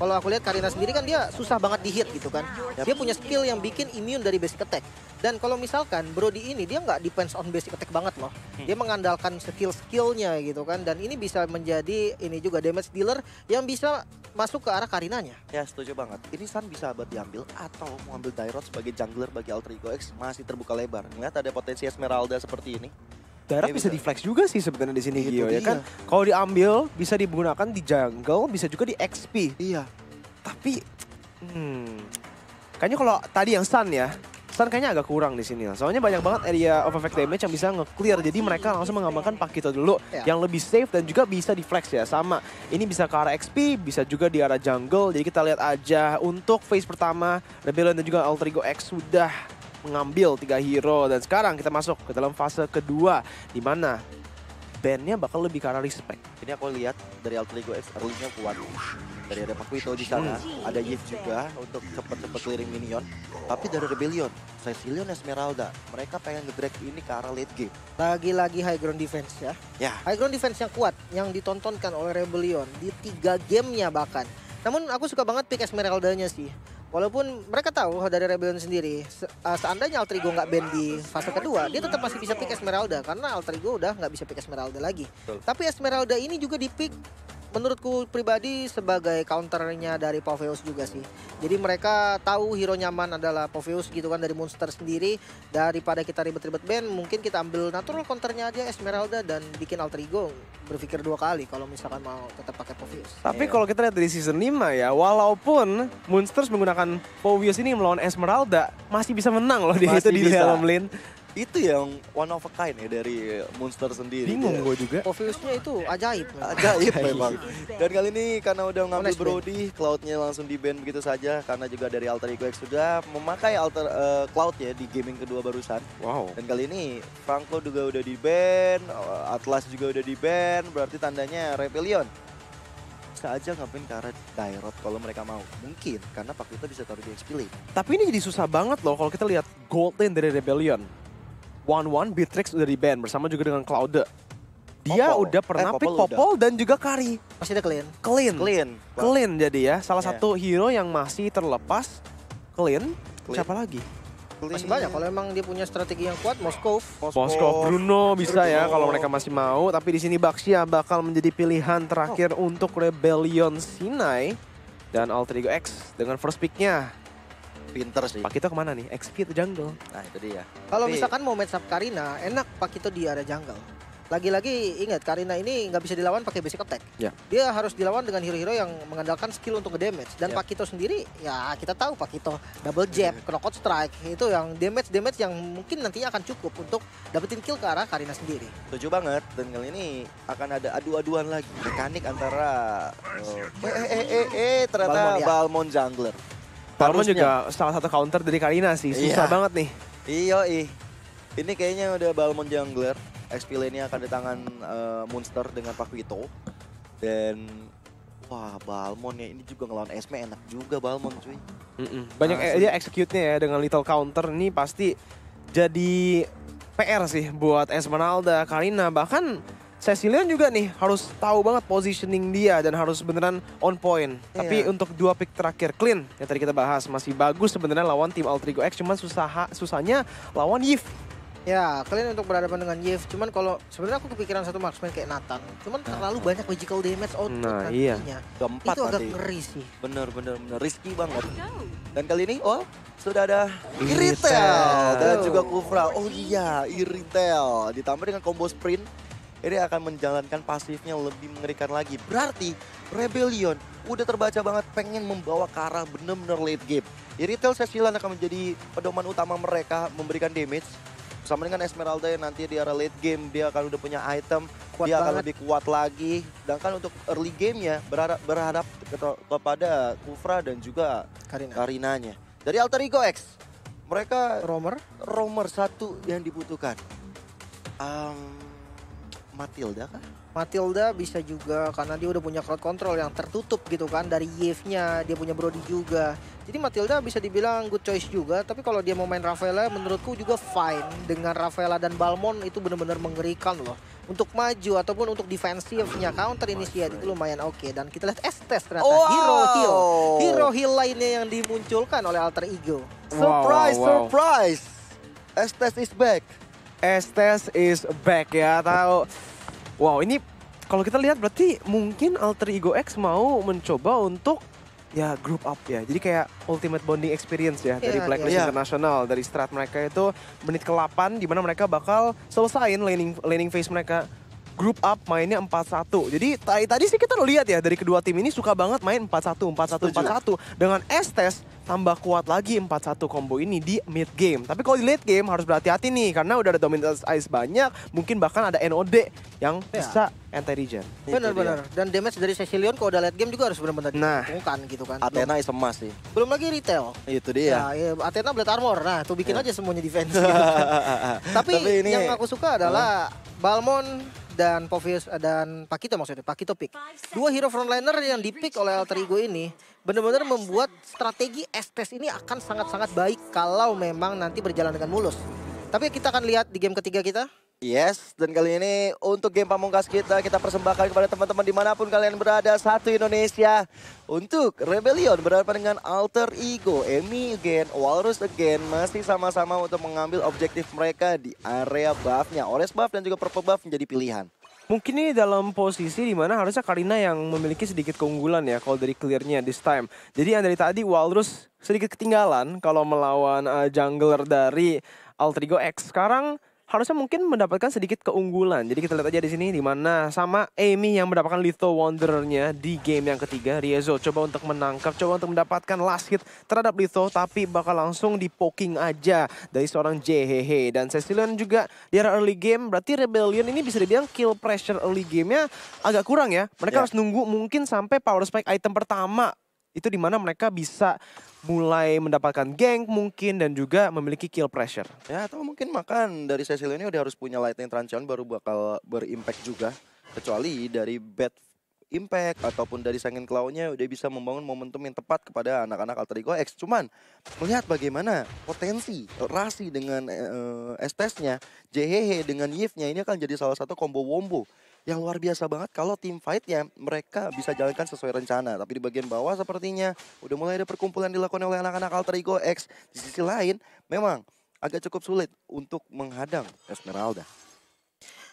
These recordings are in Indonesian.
kalau aku lihat Karina sendiri kan dia susah banget dihit gitu kan. Yep. Dia punya skill yang bikin immune dari basic attack. Dan kalau misalkan Brody ini dia nggak depends on basic attack banget loh. Hmm. Dia mengandalkan skill-skillnya gitu kan. Dan ini bisa menjadi ini juga damage dealer yang bisa masuk ke arah Karinanya. Ya setuju banget. Ini Sun bisa buat diambil atau mau ambil Dairot sebagai jungler bagi Alter Ego X masih terbuka lebar. Ngeliat ada potensi Esmeralda seperti ini. Darah ya, bisa di flex juga sih sebenarnya di sini iya, Gio gitu. ya iya. kan. Kalau diambil bisa digunakan di jungle, bisa juga di XP. Iya. Tapi hmm, kayaknya kalau tadi yang stun ya, stun kayaknya agak kurang di sini. Soalnya banyak banget area of effect damage yang bisa nge-clear. Jadi mereka langsung mengamankan Pakito dulu ya. yang lebih safe dan juga bisa di flex ya. Sama. Ini bisa ke arah XP, bisa juga di arah jungle. Jadi kita lihat aja untuk phase pertama Rebellion dan juga Alter Ego X sudah mengambil tiga hero dan sekarang kita masuk ke dalam fase kedua di mana bandnya bakal lebih ke arah respect. Ini aku lihat dari Altrigo X early-nya kuat. Dari ada Pakuito di sana, hmm. ada Yves juga untuk cepet-cepet clearing minion. Tapi dari Rebellion, Cecilion Esmeralda, mereka pengen ngedrag ini ke arah late game. Lagi-lagi high ground defense ya. ya. High ground defense yang kuat, yang ditontonkan oleh Rebellion di tiga gamenya bahkan. Namun aku suka banget pick Esmeralda-nya sih. Walaupun mereka tahu dari Rebellion sendiri, eh, seandainya Altrigo nggak band di fase kedua, dia tetap masih bisa pick Esmeralda karena Altrigo udah nggak bisa pick Esmeralda lagi. Betul. Tapi Esmeralda ini juga dipick menurutku pribadi sebagai counternya dari Poveus juga sih. Jadi mereka tahu hero nyaman adalah Poveus gitu kan dari monster sendiri. Daripada kita ribet-ribet band, mungkin kita ambil natural counternya aja Esmeralda dan bikin alter ego berpikir dua kali kalau misalkan mau tetap pakai Poveus Tapi yeah. kalau kita lihat dari season 5 ya, walaupun Monsters menggunakan Poveus ini melawan Esmeralda, masih bisa menang loh dia itu di dalam lane itu yang one of a kind ya dari Monster sendiri. Bingung gue juga. Orpheusnya itu ajaib. Ajaib memang. Dan kali ini karena udah ngambil Brody, Cloudnya langsung di band begitu saja karena juga dari Alter Ego X sudah memakai alter uh, eh, Cloud ya di gaming kedua barusan. Wow. Dan kali ini Franco juga udah di band, eh, Atlas juga udah di band, berarti tandanya Rebellion bisa aja ngapain ke arah kalau mereka mau. Mungkin, karena Pak Tito bisa taruh di XP Tapi ini jadi susah banget loh kalau kita lihat gold lane dari Rebellion. One One, Bitrix udah di band bersama juga dengan Claude. Dia Popol. udah pernah eh, Popol pick udah. dan juga Kari. Masih ada clean. Clean. Clean. Clean jadi ya. Salah yeah. satu hero yang masih terlepas. Clean. clean. Siapa lagi? Clean. Masih banyak. Kalau emang dia punya strategi yang kuat, Moskov. Moskov, Moskov Bruno bisa Bruno. ya kalau mereka masih mau. Tapi di sini Baxia bakal menjadi pilihan terakhir oh. untuk Rebellion Sinai dan Alter Ego X dengan first picknya Pinter sih. Pakito kemana nih? XP atau jungle? Nah itu dia. Kalau Tapi... misalkan mau match up Karina, enak Pakito di area jungle. Lagi-lagi ingat Karina ini nggak bisa dilawan pakai basic attack. Yeah. Dia harus dilawan dengan hero-hero yang mengandalkan skill untuk damage. Dan yeah. Pakito sendiri, ya kita tahu Pakito double jab, yeah. knockout strike itu yang damage-damage yang mungkin nantinya akan cukup untuk dapetin kill ke arah Karina sendiri. Setuju banget. Dan kali ini akan ada adu-aduan lagi mekanik antara oh. eh eh eh eh ternyata Balmon, ya. Balmon jungler. Paman juga salah satu counter dari Karina sih, susah iya. banget nih. Iya, ih. Ini kayaknya udah Balmon Jungler. XP lane akan di tangan uh, eh, Monster dengan Pak Vito. Dan wah Balmon ya ini juga ngelawan Esme enak juga Balmon cuy. Mm -mm. Banyak nah, dia ya, execute-nya ya dengan little counter ini pasti jadi PR sih buat Esmeralda, Karina bahkan Cecilian juga nih harus tahu banget positioning dia dan harus beneran on point. Iya. Tapi untuk dua pick terakhir clean yang tadi kita bahas masih bagus sebenarnya lawan tim Altrigo X cuman susah susahnya lawan Yif. Ya, kalian untuk berhadapan dengan Yves, cuman kalau sebenarnya aku kepikiran satu marksman kayak Nathan, cuman nah. terlalu banyak magical damage out nah, iya. Keempat itu agak ngeri sih. Bener, bener, bener, risky banget. Dan kali ini, oh, sudah ada Iritel dan juga Kufra. Oh iya, Iritel ditambah dengan combo sprint ini akan menjalankan pasifnya lebih mengerikan lagi. Berarti Rebellion udah terbaca banget pengen membawa ke arah bener-bener late game. retail Cecilan akan menjadi pedoman utama mereka memberikan damage. Sama dengan Esmeralda yang nanti di arah late game dia akan udah punya item, kuat dia banget. akan lebih kuat lagi. Dan kan untuk early gamenya berharap, berharap kepada Kufra dan juga Karina. Karinanya. Dari Alter Ego X, mereka... Romer? Romer satu yang dibutuhkan. Um, Matilda kan? Matilda bisa juga karena dia udah punya crowd control yang tertutup gitu kan dari Yevnya dia punya Brody juga. Jadi Matilda bisa dibilang good choice juga, tapi kalau dia mau main Rafaela menurutku juga fine dengan Rafaela dan Balmon itu benar-benar mengerikan loh. Untuk maju ataupun untuk defensifnya counter sih ya, itu lumayan oke okay. dan kita lihat Estes ternyata wow. hero heal. Hero heal lainnya yang dimunculkan oleh alter ego. Surprise, wow, wow. surprise. Estes is back. Estes is back ya. Tahu. Wow, ini kalau kita lihat berarti mungkin Alter Ego X mau mencoba untuk ya group up ya. Jadi kayak ultimate bonding experience ya yeah, dari iya, Blacklist iya. yeah. International dari strat mereka itu menit ke-8 di mana mereka bakal selesaiin laning laning phase mereka group up mainnya 4-1. Jadi tadi, tadi sih kita lihat ya dari kedua tim ini suka banget main 4-1, 4-1, 4-1. Dengan Estes tambah kuat lagi 4-1 combo ini di mid game. Tapi kalau di late game harus berhati-hati nih karena udah ada dominance ice banyak, mungkin bahkan ada NOD yang ya. bisa anti-regen. Benar-benar. Dan damage dari Cecilion kalau udah late game juga harus benar-benar nah, ditemukan gitu kan. Athena is emas sih. Belum lagi retail. Itu dia. Nah, ya, Athena Blade Armor. Nah, tuh bikin ya. aja semuanya defense gitu kan. Tapi, Tapi ini... yang aku suka adalah uh. Balmon dan Povius eh, dan Pakito maksudnya, Pakito pick. Dua hero frontliner yang dipick oleh Alter Ego ini benar-benar membuat strategi Estes ini akan sangat-sangat baik kalau memang nanti berjalan dengan mulus. Tapi kita akan lihat di game ketiga kita. Yes, dan kali ini untuk game pamungkas kita, kita persembahkan kepada teman-teman dimanapun kalian berada, satu Indonesia. Untuk Rebellion berhadapan dengan Alter Ego, Emi again, Walrus again, masih sama-sama untuk mengambil objektif mereka di area buffnya. Ores buff dan juga purple buff menjadi pilihan. Mungkin ini dalam posisi dimana harusnya Karina yang memiliki sedikit keunggulan ya kalau dari clearnya this time. Jadi yang dari tadi Walrus sedikit ketinggalan kalau melawan uh, jungler dari Alter Ego X. Sekarang harusnya mungkin mendapatkan sedikit keunggulan. Jadi kita lihat aja di sini di mana sama Amy yang mendapatkan Litho Wanderer-nya di game yang ketiga. Riezo coba untuk menangkap, coba untuk mendapatkan last hit terhadap Litho tapi bakal langsung di poking aja dari seorang Jehehe dan Cecilian juga di era early game berarti Rebellion ini bisa dibilang kill pressure early game gamenya agak kurang ya. Mereka yeah. harus nunggu mungkin sampai power spike item pertama itu dimana mereka bisa mulai mendapatkan geng mungkin dan juga memiliki kill pressure. Ya atau mungkin makan dari Cecil ini udah harus punya lightning transition baru bakal berimpact juga. Kecuali dari bad impact ataupun dari sangin klaunya udah bisa membangun momentum yang tepat kepada anak-anak alter ego X. Cuman melihat bagaimana potensi Rasi dengan uh, eh, Estesnya, eh, JHH dengan Yivnya ini akan jadi salah satu combo wombo yang luar biasa banget kalau tim fight ya mereka bisa jalankan sesuai rencana. Tapi di bagian bawah sepertinya udah mulai ada perkumpulan dilakukan oleh anak-anak Alter Ego X. Di sisi lain memang agak cukup sulit untuk menghadang Esmeralda.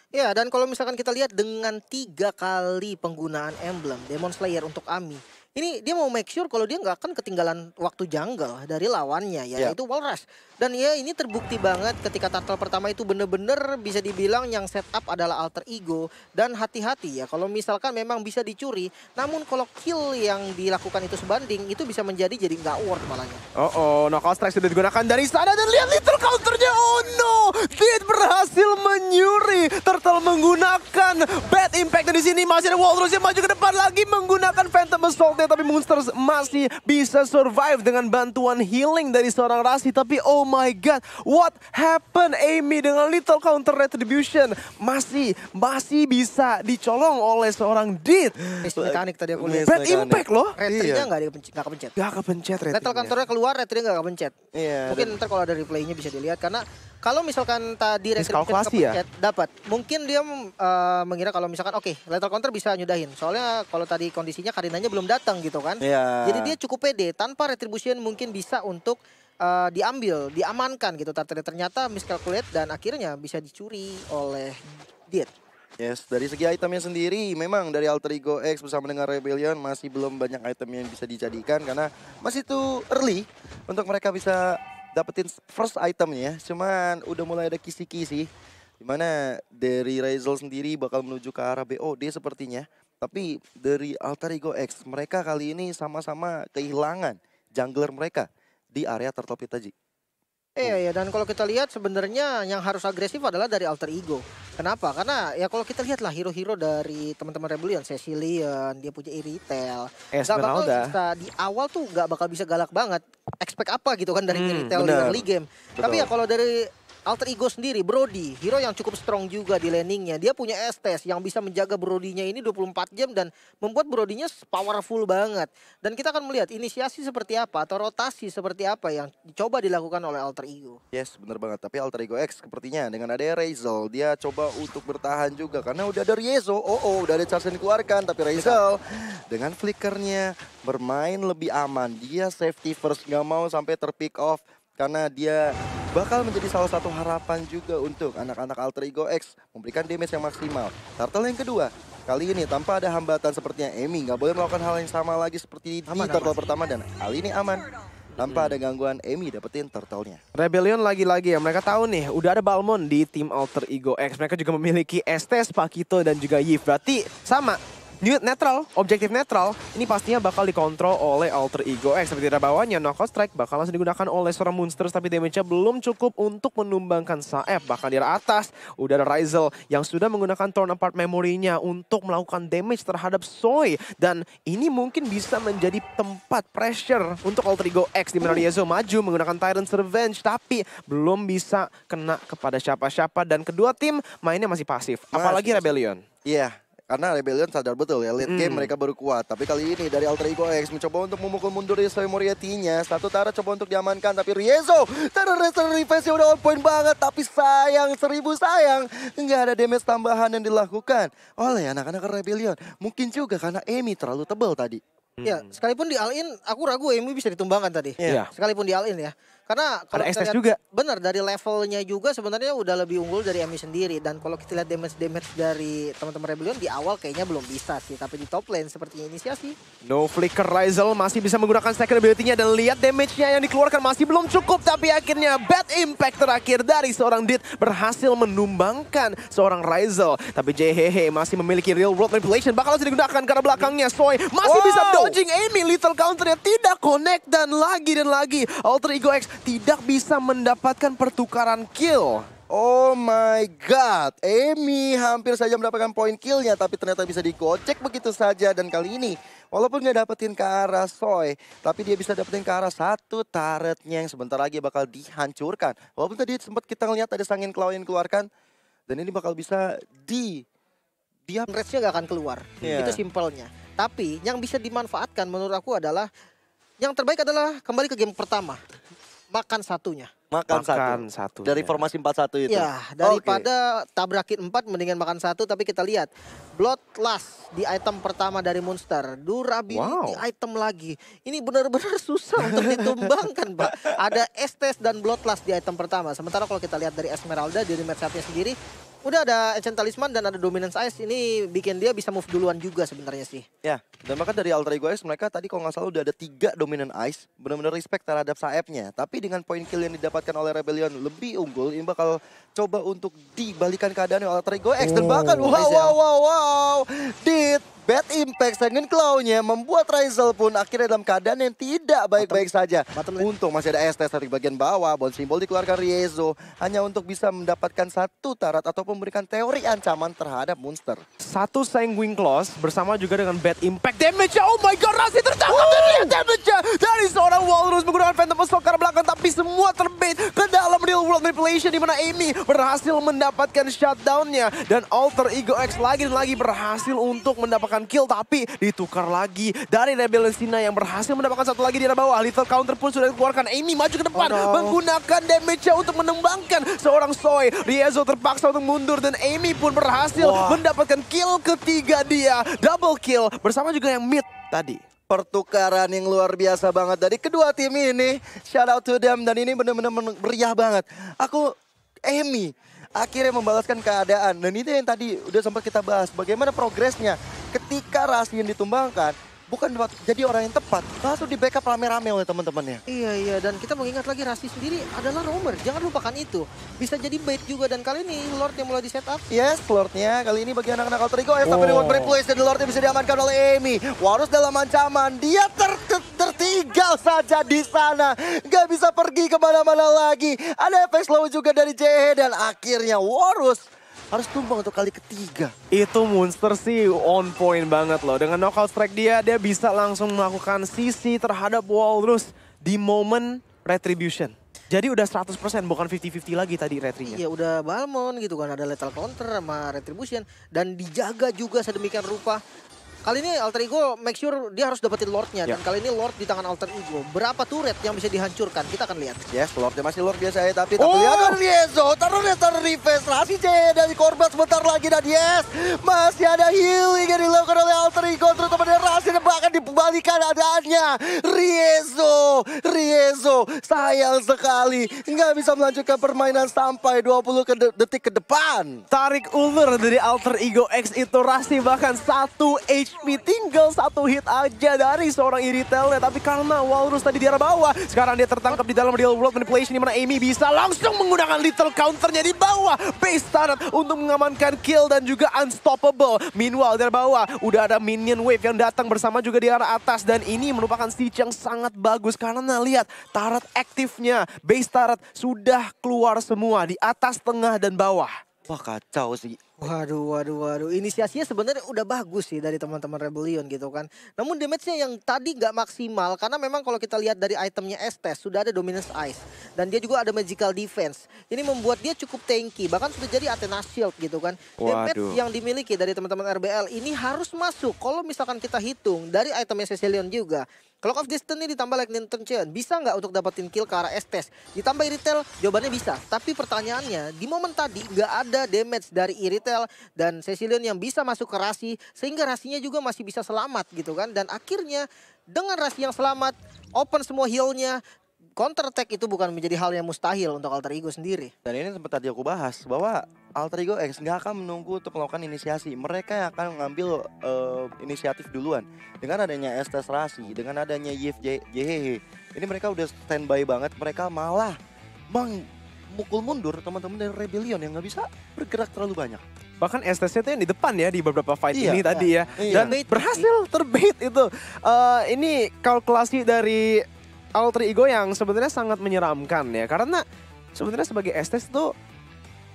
Ya, dan kalau misalkan kita lihat dengan tiga kali penggunaan emblem Demon Slayer untuk Ami, ini dia mau make sure kalau dia nggak akan ketinggalan waktu jungle dari lawannya ya, yaitu yeah. Dan ya ini terbukti banget ketika turtle pertama itu bener-bener bisa dibilang yang setup adalah alter ego dan hati-hati ya kalau misalkan memang bisa dicuri, namun kalau kill yang dilakukan itu sebanding itu bisa menjadi jadi nggak worth malahnya. Oh oh, knockout strike sudah digunakan dari sana dan lihat little counternya. Oh no, Tid berhasil menyuri turtle menggunakan bad impact di sini masih ada yang maju ke depan lagi menggunakan Phantom Assault tapi monster masih bisa survive dengan bantuan healing dari seorang Rasi. Tapi oh my god, what happened Amy dengan little counter retribution. Masih, masih bisa dicolong oleh seorang Dit. Miss mekanik tadi aku lihat. Bad impact loh. Retrinya iya. nggak iya. Gak kepencet. Gak kepencet retrinya. Little counternya keluar, retrinya nggak kepencet. Iya. Mungkin ntar kalau ada replaynya bisa dilihat karena kalau misalkan tadi retribution ya? dapat. Mungkin dia uh, mengira kalau misalkan oke, okay, lethal counter bisa nyudahin. Soalnya kalau tadi kondisinya Karinanya belum datang gitu kan. Yeah. Jadi dia cukup pede tanpa retribution mungkin bisa untuk uh, diambil, diamankan gitu. Tapi ternyata miscalculate dan akhirnya bisa dicuri oleh Diet. Yes, dari segi itemnya sendiri memang dari Alter Ego X bersama dengan Rebellion masih belum banyak item yang bisa dijadikan karena masih itu early untuk mereka bisa dapetin first itemnya. Cuman udah mulai ada kisi-kisi dimana dari Razel sendiri bakal menuju ke arah BOD sepertinya. Tapi dari Alter Ego X, mereka kali ini sama-sama kehilangan jungler mereka di area tertopi tadi. Iya, iya. Dan kalau kita lihat sebenarnya yang harus agresif adalah dari alter ego. Kenapa? Karena ya kalau kita lihat lah hero-hero dari teman-teman Rebellion, Cecilian, dia punya Iritel. Eh, Esmeralda. Gak bakal bisa, di awal tuh nggak bakal bisa galak banget. Expect apa gitu kan dari hmm, Iritel di early game. Betul. Tapi ya kalau dari alter ego sendiri Brody hero yang cukup strong juga di landingnya dia punya estes yang bisa menjaga Brodinya ini 24 jam dan membuat Brodinya powerful banget dan kita akan melihat inisiasi seperti apa atau rotasi seperti apa yang dicoba dilakukan oleh alter ego yes bener banget tapi alter ego X sepertinya dengan ada Razel dia coba untuk bertahan juga karena udah ada Riezo oh oh udah ada charge yang dikeluarkan tapi Razel dengan flickernya bermain lebih aman dia safety first nggak mau sampai terpick off karena dia bakal menjadi salah satu harapan juga untuk anak-anak Alter Ego X memberikan damage yang maksimal. Turtle yang kedua, kali ini tanpa ada hambatan sepertinya Emi nggak boleh melakukan hal yang sama lagi seperti aman, di turtle aman. pertama dan kali ini aman. Tanpa ada gangguan, Emi dapetin turtle-nya. Rebellion lagi-lagi ya, mereka tahu nih, udah ada Balmon di tim Alter Ego X. Mereka juga memiliki Estes, Pakito, dan juga Yif. Berarti sama, Newt netral, objektif netral, ini pastinya bakal dikontrol oleh Alter Ego X. Tapi tidak bawahnya, Knockout Strike bakal langsung digunakan oleh seorang Monsters, tapi damage-nya belum cukup untuk menumbangkan Saeb. Bahkan di atas, udah ada Rizal yang sudah menggunakan turn Apart memorinya untuk melakukan damage terhadap Soy. Dan ini mungkin bisa menjadi tempat pressure untuk Alter Ego X. Di mana Riezo maju menggunakan Tyrant Revenge, tapi belum bisa kena kepada siapa-siapa. Dan kedua tim mainnya masih pasif, apalagi Rebellion. Iya. Yeah. Karena Rebellion sadar betul ya, late game game hmm. mereka baru kuat. Tapi kali ini dari Alter Ego X mencoba untuk memukul mundur Rizal Moriarty-nya. Satu Tara coba untuk diamankan, tapi Riezo, Tara Racer Revenge-nya udah on point banget. Tapi sayang, seribu sayang, nggak ada damage tambahan yang dilakukan oleh anak-anak Rebellion. Mungkin juga karena Amy terlalu tebal tadi. Ya, sekalipun di all in, aku ragu Emi bisa ditumbangkan tadi. Ya. Sekalipun di all in ya. Karena kalau ada SS juga. Bener dari levelnya juga sebenarnya udah lebih unggul dari Emi sendiri dan kalau kita lihat damage damage dari teman-teman Rebellion di awal kayaknya belum bisa sih tapi di top lane sepertinya inisiasi. No flicker Rizal masih bisa menggunakan second ability-nya dan lihat damage-nya yang dikeluarkan masih belum cukup tapi akhirnya bad impact terakhir dari seorang Dit berhasil menumbangkan seorang Rizal tapi Jehehe masih memiliki real world manipulation bakal harus digunakan karena belakangnya Soy masih wow. bisa dodging Amy little counter counternya tidak connect dan lagi dan lagi Alter Ego X tidak bisa mendapatkan pertukaran kill. Oh my god, Amy hampir saja mendapatkan poin killnya tapi ternyata bisa digocek begitu saja dan kali ini walaupun nggak dapetin ke arah Soy tapi dia bisa dapetin ke arah satu turretnya yang sebentar lagi bakal dihancurkan. Walaupun tadi sempat kita ngeliat ada sangin claw yang keluarkan dan ini bakal bisa di dia nya akan keluar. Yeah. Itu simpelnya. Tapi yang bisa dimanfaatkan menurut aku adalah yang terbaik adalah kembali ke game pertama makan satunya. Makan, makan satu. Dari formasi 4-1 itu. Ya, daripada okay. tabrakin 4 mendingan makan satu tapi kita lihat Bloodlust di item pertama dari Monster, Durability wow. item lagi. Ini benar-benar susah untuk ditumbangkan, Pak. Ada Estes dan Bloodlust di item pertama. Sementara kalau kita lihat dari Esmeralda di match sendiri udah ada Ancient Talisman dan ada Dominance Ice ini bikin dia bisa move duluan juga sebenarnya sih. Ya, dan bahkan dari Alter Ego Ice mereka tadi kalau nggak salah udah ada tiga dominance Ice, benar-benar respect terhadap Saepnya. Tapi dengan poin kill yang didapatkan oleh Rebellion lebih unggul, ini bakal coba untuk dibalikan keadaan oleh Trigo X. Dan oh, bahkan wow, wow, wow, wow. Did bad impact dengan claw-nya membuat Rizal pun akhirnya dalam keadaan yang tidak baik-baik saja. Untung masih ada estes dari bagian bawah, bon simbol dikeluarkan Riezo hanya untuk bisa mendapatkan satu tarat atau memberikan teori ancaman terhadap monster. Satu sanguine claws bersama juga dengan bad impact damage. -nya. Oh my god, Razi tertangkap oh. dari damage -nya. dari seorang Walrus menggunakan Phantom Assault belakang tapi semua terbit Revelation di mana Amy berhasil mendapatkan shutdownnya dan Alter Ego X lagi dan lagi berhasil untuk mendapatkan kill tapi ditukar lagi dari Rebellion Sina yang berhasil mendapatkan satu lagi di arah bawah. Little Counter pun sudah dikeluarkan. Amy maju ke depan oh no. menggunakan damage-nya untuk menembangkan seorang Soy. Riezo terpaksa untuk mundur dan Amy pun berhasil wow. mendapatkan kill ketiga dia. Double kill bersama juga yang mid tadi pertukaran yang luar biasa banget dari kedua tim ini. Shout out to them dan ini benar-benar meriah banget. Aku Emmy akhirnya membalaskan keadaan dan itu yang tadi udah sempat kita bahas bagaimana progresnya ketika Rasmin ditumbangkan bukan jadi orang yang tepat, langsung di backup rame-rame oleh teman-temannya. Iya, iya. Dan kita mengingat lagi Rasti sendiri adalah roamer. Jangan lupakan itu. Bisa jadi bait juga. Dan kali ini Lord yang mulai di setup. Yes, Lordnya. Kali ini bagi anak-anak Alter Ego. oh. tapi di reward replace. Dan Lordnya bisa diamankan oleh Amy. Warus dalam ancaman. Dia ter ter tertinggal saja di sana. Gak bisa pergi kemana-mana lagi. Ada efek slow juga dari JH. E dan akhirnya Warus harus tumbang untuk kali ketiga. Itu monster sih on point banget loh. Dengan knockout strike dia, dia bisa langsung melakukan sisi terhadap Walrus di momen retribution. Jadi udah 100% bukan 50-50 lagi tadi retrinya. Iya udah Balmon gitu kan ada lethal counter sama retribution dan dijaga juga sedemikian rupa Kali ini Alter Ego make sure dia harus dapetin Lordnya. Yeah. Dan ya. kali ini Lord di tangan Alter Ego. Berapa turret yang bisa dihancurkan? Kita akan lihat. Yes, Lordnya masih Lord biasa ya. Tapi oh. lihat Riezo. Oh, taruh taruh refresh. Rasi C dari korban sebentar lagi. Dan yes, masih ada healing yang dilakukan oleh Alter Ego. Terutama dari Rasi dan bahkan dibalikan adanya. Riezo. Riezo Cerezo sayang sekali nggak bisa melanjutkan permainan sampai 20 ke de detik ke depan. Tarik ulur dari alter ego X itu Rasti bahkan satu HP tinggal satu hit aja dari seorang iritelnya. Tapi karena Walrus tadi di arah bawah, sekarang dia tertangkap di dalam real world manipulation di mana Amy bisa langsung menggunakan little counternya di bawah base turret untuk mengamankan kill dan juga unstoppable. Meanwhile dari bawah udah ada minion wave yang datang bersama juga di arah atas dan ini merupakan siege yang sangat bagus karena lihat tarot aktifnya, base tarot sudah keluar semua di atas, tengah, dan bawah. Wah kacau sih. Waduh, waduh, waduh. Inisiasinya sebenarnya udah bagus sih dari teman-teman Rebellion gitu kan. Namun damage-nya yang tadi nggak maksimal karena memang kalau kita lihat dari itemnya Estes sudah ada Dominance Ice dan dia juga ada Magical Defense. Ini membuat dia cukup tanky, bahkan sudah jadi Athena Shield gitu kan. Waduh. Damage yang dimiliki dari teman-teman RBL ini harus masuk. Kalau misalkan kita hitung dari itemnya Cecilion juga, Clock of Destiny ditambah Lightning Tension. Bisa nggak untuk dapetin kill ke arah Estes? Ditambah Iritel, jawabannya bisa. Tapi pertanyaannya, di momen tadi nggak ada damage dari Iritel dan Cecilion yang bisa masuk ke Rasi. Sehingga Rasinya juga masih bisa selamat gitu kan. Dan akhirnya dengan Rasi yang selamat, open semua heal Counter attack itu bukan menjadi hal yang mustahil untuk Alter Ego sendiri. Dan ini sempat tadi aku bahas bahwa alter ego X nggak akan menunggu untuk melakukan inisiasi. Mereka yang akan mengambil uh, eh, inisiatif duluan. Dengan adanya Estes Rasi, dengan adanya Yif Jehehe, ini mereka udah standby banget. Mereka malah mukul mundur teman-teman dari Rebellion yang nggak bisa bergerak terlalu banyak. Bahkan estes itu yang di depan ya di beberapa fight iya, ini iya, tadi ya. Iya. Dan iya. berhasil terbit itu. Uh, ini kalkulasi dari alter ego yang sebenarnya sangat menyeramkan ya. Karena sebenarnya sebagai Estes tuh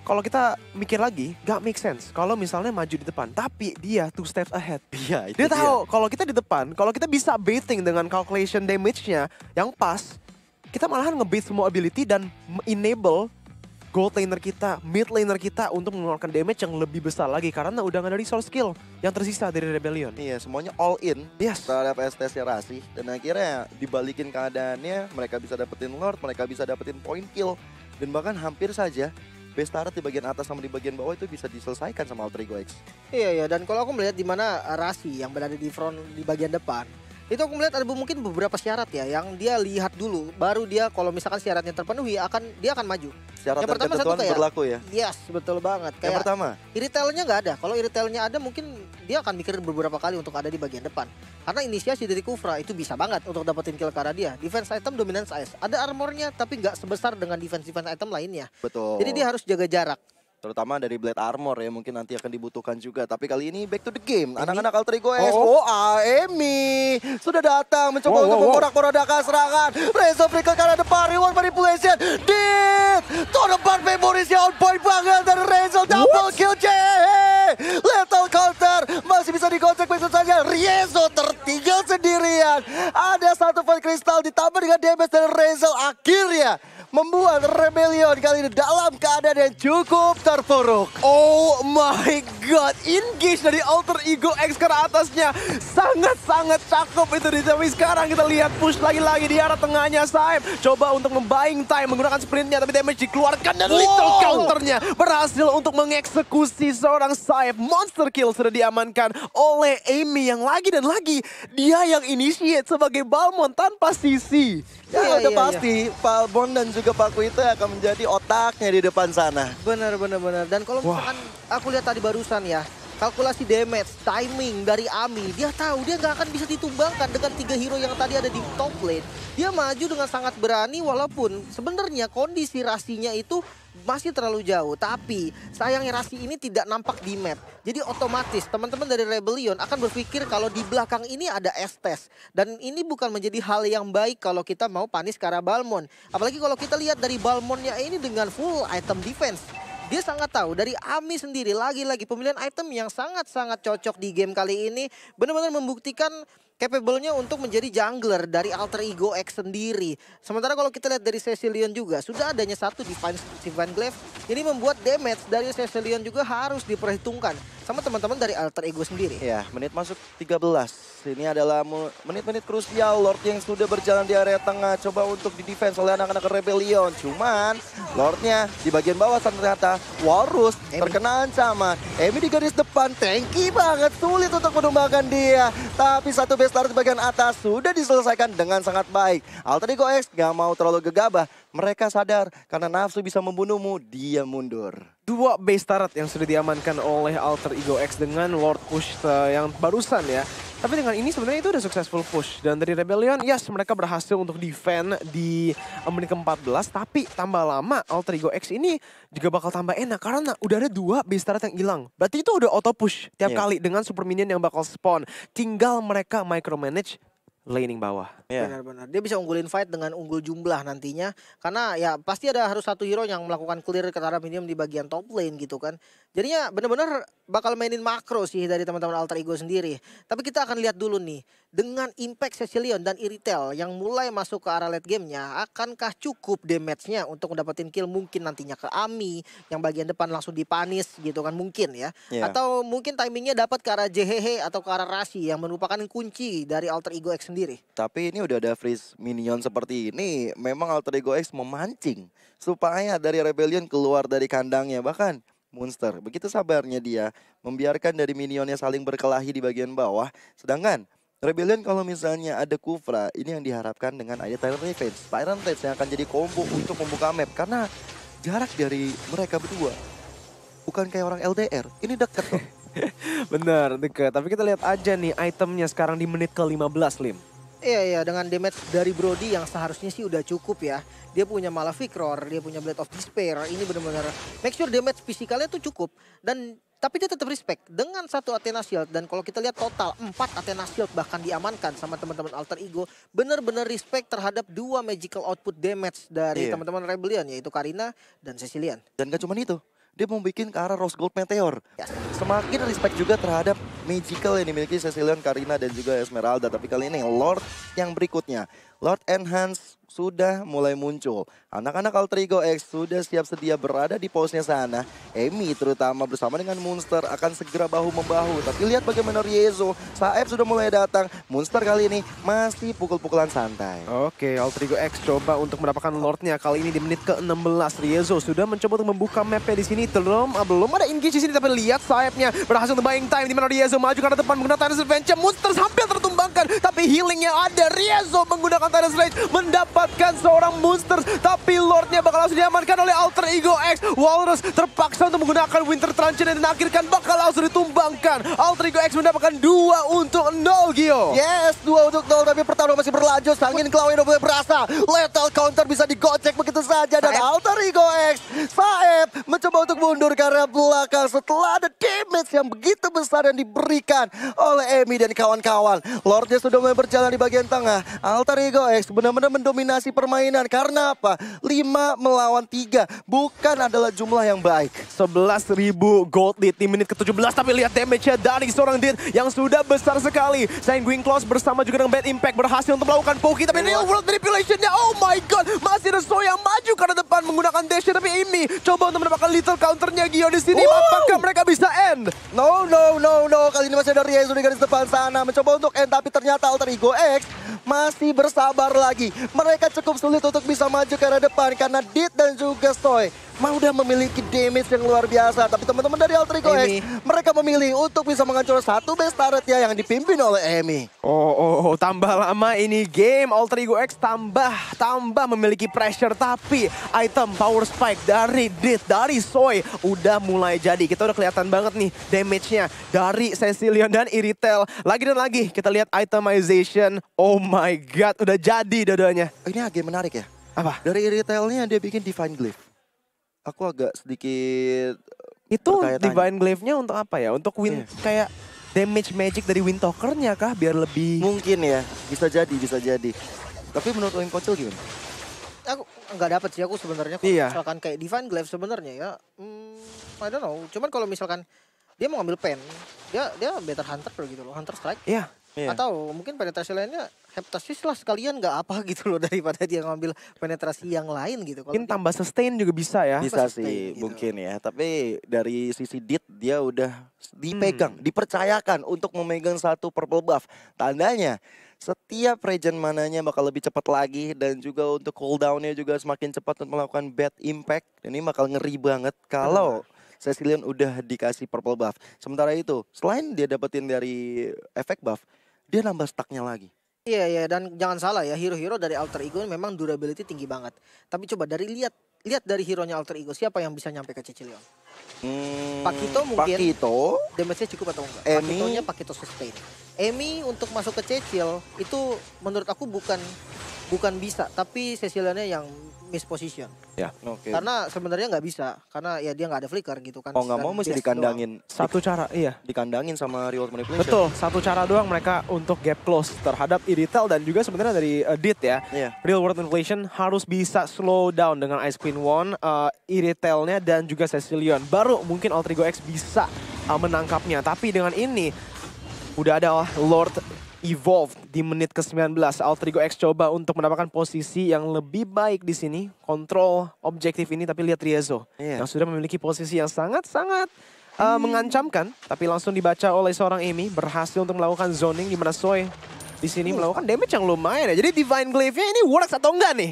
kalau kita mikir lagi, gak make sense kalau misalnya maju di depan. Tapi dia two steps ahead. Iya, itu dia, tahu kalau kita di depan, kalau kita bisa baiting dengan calculation damage-nya yang pas, kita malahan ngebait semua ability dan enable gold laner kita, mid laner kita untuk mengeluarkan damage yang lebih besar lagi karena udah gak ada resource skill yang tersisa dari Rebellion. Iya, semuanya all in yes. terhadap STS Rasi dan akhirnya dibalikin keadaannya, mereka bisa dapetin Lord, mereka bisa dapetin point kill dan bahkan hampir saja base turret di bagian atas sama di bagian bawah itu bisa diselesaikan sama Alter Ego X. Iya, iya. Dan kalau aku melihat di mana eh, Rasi yang berada di front di bagian depan, itu aku melihat ada mungkin beberapa syarat ya yang dia lihat dulu baru dia kalau misalkan syaratnya terpenuhi akan dia akan maju syarat yang pertama satu kayak berlaku ya yes betul banget kayak yang pertama iritelnya nggak ada kalau iritelnya ada mungkin dia akan mikir beberapa kali untuk ada di bagian depan karena inisiasi dari Kufra itu bisa banget untuk dapetin kill karena dia defense item dominance ice ada armornya tapi nggak sebesar dengan defense defense item lainnya betul jadi dia harus jaga jarak Terutama dari Blade Armor ya mungkin nanti akan dibutuhkan juga. Tapi kali ini back to the game. Anak-anak Alter Ego oh, oh. SOA sudah datang mencoba oh, untuk oh, oh. memporak-porandakan serangan. Rezo Free ke kanan depan, reward manipulation. Dit! Tuh depan memorisnya on point banget dari Rezo. Double What? kill Jay. Lethal counter. Masih bisa digonceng begitu saja. Riezo tertinggal sendirian. Ada satu poin kristal ditambah dengan damage dari Rezel. Akhirnya membuat Rebellion kali ini dalam keadaan yang cukup terpuruk. Oh my god, engage dari Alter Ego X ke atasnya. Sangat-sangat cakep itu di tapi sekarang kita lihat push lagi-lagi di arah tengahnya Saib. Coba untuk membuying time menggunakan sprintnya tapi damage dikeluarkan dan wow. little counternya berhasil untuk mengeksekusi seorang Saif. Monster kill sudah diamankan oleh Amy yang lagi dan lagi dia yang initiate sebagai Balmon tanpa sisi. Ya, ada ya, ya, udah ya. pasti iya. Balmon dan juga Paku itu akan menjadi otaknya di depan sana. Benar, benar, benar. Dan kalau misalkan Wah. aku lihat tadi barusan ya, kalkulasi damage, timing dari Ami, dia tahu dia nggak akan bisa ditumbangkan dengan tiga hero yang tadi ada di top lane. Dia maju dengan sangat berani walaupun sebenarnya kondisi rasinya itu masih terlalu jauh. Tapi sayangnya Rasi ini tidak nampak di map. Jadi otomatis teman-teman dari Rebellion akan berpikir kalau di belakang ini ada S-Test. Dan ini bukan menjadi hal yang baik kalau kita mau panis ke arah Balmon. Apalagi kalau kita lihat dari Balmonnya ini dengan full item defense dia sangat tahu dari Ami sendiri lagi-lagi pemilihan item yang sangat-sangat cocok di game kali ini benar-benar membuktikan capable-nya untuk menjadi jungler dari alter ego X sendiri. Sementara kalau kita lihat dari Cecilion juga, sudah adanya satu Divine, Divine Glaive. Ini membuat damage dari Cecilion juga harus diperhitungkan sama teman-teman dari alter ego sendiri. Ya, menit masuk 13. Ini adalah menit-menit krusial Lord yang sudah berjalan di area tengah coba untuk di defense oleh anak-anak Rebellion. Cuman Lordnya di bagian bawah ternyata Walrus Amy. terkena ancaman. Emi di garis depan, tanky banget, sulit untuk menumbangkan dia. Tapi satu base di bagian atas sudah diselesaikan dengan sangat baik. Alter Ego X gak mau terlalu gegabah. Mereka sadar karena nafsu bisa membunuhmu, dia mundur. Dua base turret yang sudah diamankan oleh Alter Ego X dengan Lord Push yang barusan ya. Tapi dengan ini sebenarnya itu udah successful push. Dan dari Rebellion, yes mereka berhasil untuk defend di eh, menit ke-14. Tapi tambah lama Alter Ego X ini juga bakal tambah enak. Karena udah ada dua base turret yang hilang. Berarti itu udah auto push tiap yeah. kali dengan super minion yang bakal spawn. Tinggal mereka micromanage Laning bawah. Iya. Benar-benar. Dia bisa unggulin fight dengan unggul jumlah nantinya. Karena ya pasti ada harus satu hero yang melakukan clear ke arah minimum di bagian top lane gitu kan. Jadinya benar-benar bakal mainin makro sih dari teman-teman alter ego sendiri. Tapi kita akan lihat dulu nih. Dengan impact Cecilion dan Iritel yang mulai masuk ke arah late gamenya. Akankah cukup damage-nya untuk mendapatkan kill mungkin nantinya ke Ami. Yang bagian depan langsung dipanis gitu kan mungkin ya. Yeah. Atau mungkin timingnya dapat ke arah Jehehe atau ke arah Rasi. Yang merupakan kunci dari alter ego X sendiri. Tapi ini udah ada freeze minion seperti ini, memang Alter Ego X memancing supaya dari Rebellion keluar dari kandangnya. Bahkan Monster, begitu sabarnya dia membiarkan dari minionnya saling berkelahi di bagian bawah. Sedangkan Rebellion kalau misalnya ada Kufra, ini yang diharapkan dengan ada Tyrant Revenge. Tyrant Revenge yang akan jadi combo untuk membuka map. Karena jarak dari mereka berdua bukan kayak orang LDR, ini deket loh. Bener, deket. Tapi kita lihat aja nih itemnya sekarang di menit ke-15, Lim. Iya, iya. Dengan damage dari Brody yang seharusnya sih udah cukup ya. Dia punya Maleficror, dia punya Blade of Despair. Ini bener-bener make sure damage fisikalnya tuh cukup. Dan tapi dia tetap respect dengan satu Athena Shield dan kalau kita lihat total 4 Athena Shield bahkan diamankan sama teman-teman Alter Ego benar-benar respect terhadap dua magical output damage dari teman iya. teman-teman Rebellion yaitu Karina dan Cecilian. Dan gak cuma itu, dia mau bikin ke arah Rose Gold Meteor. Semakin respect juga terhadap magical yang dimiliki Cecilion, Karina, dan juga Esmeralda. Tapi kali ini Lord yang berikutnya. Lord Enhance sudah mulai muncul. Anak-anak Altrigo X sudah siap sedia berada di posnya sana. Emi terutama bersama dengan Monster akan segera bahu-membahu. Tapi lihat bagaimana Riezo. Saeb sudah mulai datang. Monster kali ini masih pukul-pukulan santai. Oke, Altrigo X coba untuk mendapatkan Lordnya. Kali ini di menit ke-16 Riezo sudah mencoba untuk membuka mapnya di sini. Belum, ah, belum ada engage di sini tapi lihat Saebnya berhasil untuk time. Di mana Riezo maju karena depan menggunakan Adventure. Monster hampir tertumbangkan tapi healingnya ada. Riezo menggunakan Titan Rage mendapatkan seorang monster tapi Lordnya bakal langsung diamankan oleh Alter Ego X. Walrus terpaksa untuk menggunakan Winter Truncheon dan akhirkan bakal langsung ditumbangkan. Alter Ego X mendapatkan dua untuk nol Gio. Yes, dua untuk nol tapi pertarungan masih berlanjut. Angin Klawen boleh berasa. Lethal counter bisa digocek begitu saja dan Saeb. Alter Ego X. Saeb mencoba untuk mundur karena belakang setelah ada damage yang begitu besar yang diberikan oleh Emi dan kawan-kawan. Lordnya sudah mulai berjalan di bagian tengah. Alter Ego X benar-benar mendominasi permainan. Karena apa? 5 melawan 3 bukan adalah jumlah yang baik. 11.000 gold lead di menit ke-17. Tapi lihat damage-nya dari seorang Dit yang sudah besar sekali. Sanguine close bersama juga dengan Bad Impact berhasil untuk melakukan poki. Tapi real world manipulation-nya, oh my god. Masih ada Soya yang maju karena depan menggunakan dash Tapi ini coba untuk mendapatkan little counternya Gio di sini. Wow. Apakah mereka bisa end? No, no, no, no. Kali ini masih ada Riezu di garis depan sana. Mencoba untuk end tapi ternyata Alter Ego X masih bersama sabar lagi. Mereka cukup sulit untuk bisa maju ke arah depan karena Dit dan juga Stoy mah udah memiliki damage yang luar biasa. Tapi teman-teman dari Alter X, mereka memilih untuk bisa menghancurkan satu base ya yang dipimpin oleh Amy. Oh, oh, oh, tambah lama ini game Alter X tambah, tambah memiliki pressure. Tapi item power spike dari Dit, dari Soy udah mulai jadi. Kita udah kelihatan banget nih damage-nya dari Cecilion dan Iritel. Lagi dan lagi kita lihat itemization. Oh my god, udah jadi dadanya. Ini agak menarik ya. Apa? Dari Iritelnya dia bikin Divine Glyph aku agak sedikit eh, itu divine glaive-nya untuk apa ya? Untuk win yeah. kayak damage magic dari wind tokernya kah biar lebih mungkin ya bisa jadi bisa jadi tapi menurut Wing Kocil gimana? Aku nggak dapat sih aku sebenarnya kalau iya. misalkan kayak divine glaive sebenarnya ya hmm, I don't know cuman kalau misalkan dia mau ngambil pen dia dia better hunter gitu loh hunter strike iya yeah. yeah. atau mungkin penetrasi lainnya heptasis lah sekalian nggak apa gitu loh daripada dia ngambil penetrasi yang lain gitu. Kalo mungkin tambah sustain juga bisa ya. Bisa sustain, sih gitu. mungkin ya. Tapi dari sisi dit dia udah hmm. dipegang, hmm. dipercayakan untuk memegang satu purple buff. Tandanya setiap region mananya bakal lebih cepat lagi dan juga untuk cooldownnya juga semakin cepat untuk melakukan bad impact. Dan ini bakal ngeri banget kalau Cecilion udah dikasih purple buff. Sementara itu, selain dia dapetin dari efek buff, dia nambah stacknya lagi. Iya iya dan jangan salah ya hero-hero dari alter ego memang durability tinggi banget. Tapi coba dari lihat lihat dari hero-nya alter ego siapa yang bisa nyampe ke Cecilion? Hmm, Pakito mungkin. Pakito. Damage-nya cukup atau enggak? Emi. Pakitonya Pakito sustain. Emi untuk masuk ke Cecil itu menurut aku bukan bukan bisa tapi Cecilionnya yang misposition. Ya. Okay. Karena sebenarnya nggak bisa, karena ya dia nggak ada flicker gitu kan. Oh nggak mau mesti dikandangin. Doang. Satu cara, iya. Dikandangin sama reward manipulation. Betul, satu cara doang mereka untuk gap close terhadap Iritel dan juga sebenarnya dari uh, Dit ya. Yeah. Real world inflation harus bisa slow down dengan Ice Queen One, uh, Iritelnya dan juga Cecilion. Baru mungkin Alter Ego X bisa uh, menangkapnya. Tapi dengan ini udah ada Lord Evolve di menit ke-19. Altrigo X coba untuk mendapatkan posisi yang lebih baik di sini. Kontrol objektif ini tapi lihat Riezo. Yeah. Yang sudah memiliki posisi yang sangat-sangat uh, mengancamkan. Tapi langsung dibaca oleh seorang Amy. Berhasil untuk melakukan zoning di mana Soy di sini hmm. melakukan damage yang lumayan ya. Jadi Divine Glaive-nya ini works atau enggak nih?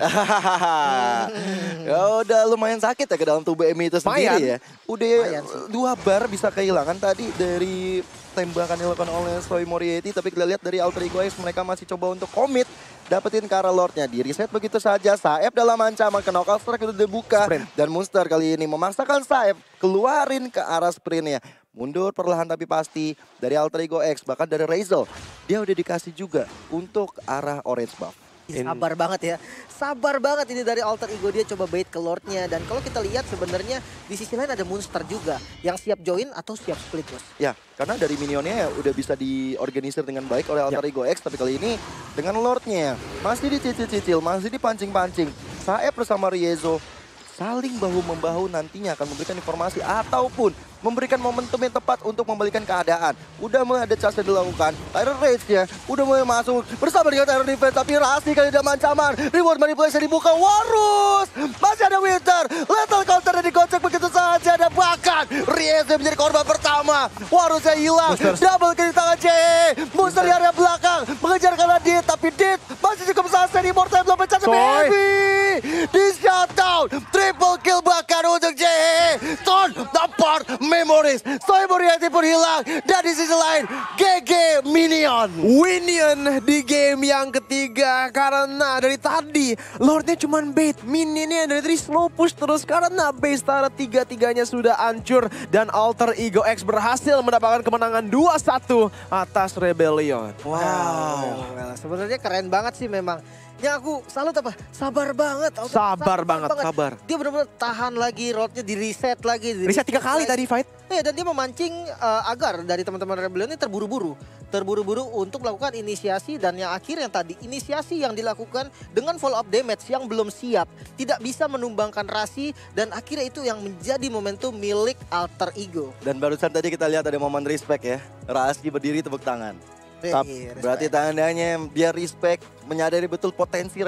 ya udah lumayan sakit ya ke dalam tubuh Amy itu sendiri Mayan. ya. Udah Mayan dua bar bisa kehilangan tadi dari tembakan dilakukan oleh Soy Moriety Tapi kita lihat dari Alter Ego X mereka masih coba untuk komit. Dapetin ke arah Lordnya. Di reset begitu saja. Saeb dalam ancaman. Ke knockout strike itu dibuka. Sprint. Dan monster kali ini memaksakan Saeb keluarin ke arah sprintnya. Mundur perlahan tapi pasti dari Alter Ego X. Bahkan dari Razel. Dia udah dikasih juga untuk arah Orange Buff. In... Sabar banget ya. Sabar banget ini dari alter ego dia coba bait ke Lordnya. Dan kalau kita lihat sebenarnya di sisi lain ada Monster juga. Yang siap join atau siap split bos. Ya karena dari minionnya ya udah bisa diorganisir dengan baik oleh alter ya. ego X. Tapi kali ini dengan Lordnya masih dicicil-cicil, masih dipancing-pancing. Saeb bersama Riezo saling bahu-membahu nantinya akan memberikan informasi ataupun memberikan momentum yang tepat untuk membalikan keadaan. Udah mulai ada charge yang dilakukan. Tyrant race nya udah mulai masuk bersama dengan Tyrant Defense. Tapi Rasti kali dalam ancaman. Reward manipulation dibuka. Warus! Masih ada Winter. Lethal counter dari dikocek begitu saja. Dan bahkan Rieze menjadi korban pertama. Warusnya hilang. Booster. Double kill tangan CE. Booster di area belakang. Mengejar karena Dit. Tapi Dit masih cukup sukses. Immortal belum pecah. Baby! Di shutdown. Triple kill bahkan untuk CE. Ton dapat Memories, Soy Moriarty pun hilang. Dan di sisi lain, GG Minion. Winion di game yang ketiga karena dari tadi Lordnya cuma bait. Minionnya dari tadi slow push terus karena base Tara tiga-tiganya sudah hancur. Dan Alter Ego X berhasil mendapatkan kemenangan 2-1 atas Rebellion. Wow. wow. Sebenarnya keren banget sih memang. Ya aku salut apa? Sabar banget. sabar, sabar banget, banget, sabar. Dia benar-benar tahan lagi roadnya, di reset lagi. Di reset tiga kali tadi fight. Iya dan dia memancing uh, agar dari teman-teman Rebellion ini terburu-buru. Terburu-buru untuk melakukan inisiasi dan yang akhir yang tadi inisiasi yang dilakukan dengan follow up damage yang belum siap. Tidak bisa menumbangkan rasi dan akhirnya itu yang menjadi momentum milik alter ego. Dan barusan tadi kita lihat ada momen respect ya. Rasi berdiri tepuk tangan tapi Berarti tandanya biar respect menyadari betul potensi